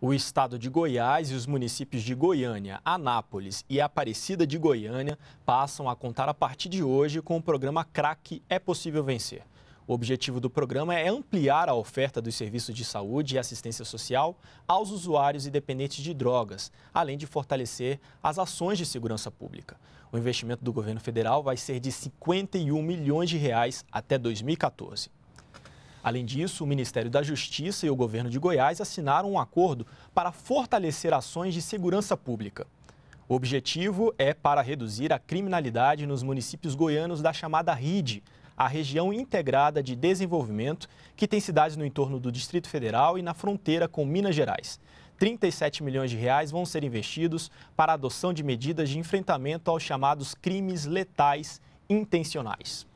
O estado de Goiás e os municípios de Goiânia, Anápolis e Aparecida de Goiânia passam a contar a partir de hoje com o programa CRAC é possível vencer. O objetivo do programa é ampliar a oferta dos serviços de saúde e assistência social aos usuários e dependentes de drogas, além de fortalecer as ações de segurança pública. O investimento do governo federal vai ser de 51 milhões de reais até 2014. Além disso, o Ministério da Justiça e o governo de Goiás assinaram um acordo para fortalecer ações de segurança pública. O objetivo é para reduzir a criminalidade nos municípios goianos da chamada RIDE, a região integrada de desenvolvimento, que tem cidades no entorno do Distrito Federal e na fronteira com Minas Gerais. 37 milhões de reais vão ser investidos para a adoção de medidas de enfrentamento aos chamados crimes letais intencionais.